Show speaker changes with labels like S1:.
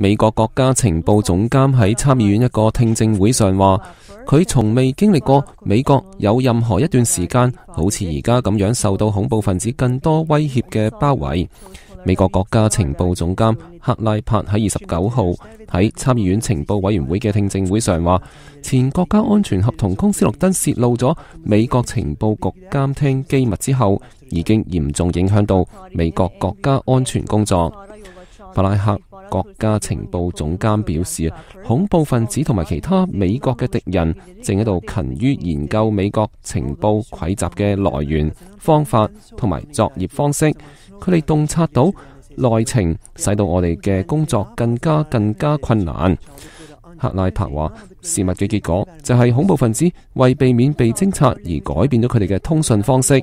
S1: 美国国家情报总监喺参议院一个听证会上话，佢从未经历过美国有任何一段时间好似而家咁样受到恐怖分子更多威胁嘅包围。美国国家情报总监克拉帕喺二十九号喺参议院情报委员会嘅听证会上话，前国家安全合同公司洛登泄露咗美国情报局监听机密之后，已经严重影响到美国国家安全工作。布拉克。國家情報總監表示：恐怖分子同埋其他美國嘅敵人，正喺度勤於研究美國情報彙集嘅來源、方法同埋作業方式。佢哋洞察到內情，使到我哋嘅工作更加更加困難。克拉帕話：事物嘅結果就係恐怖分子為避免被偵察而改變咗佢哋嘅通讯方式。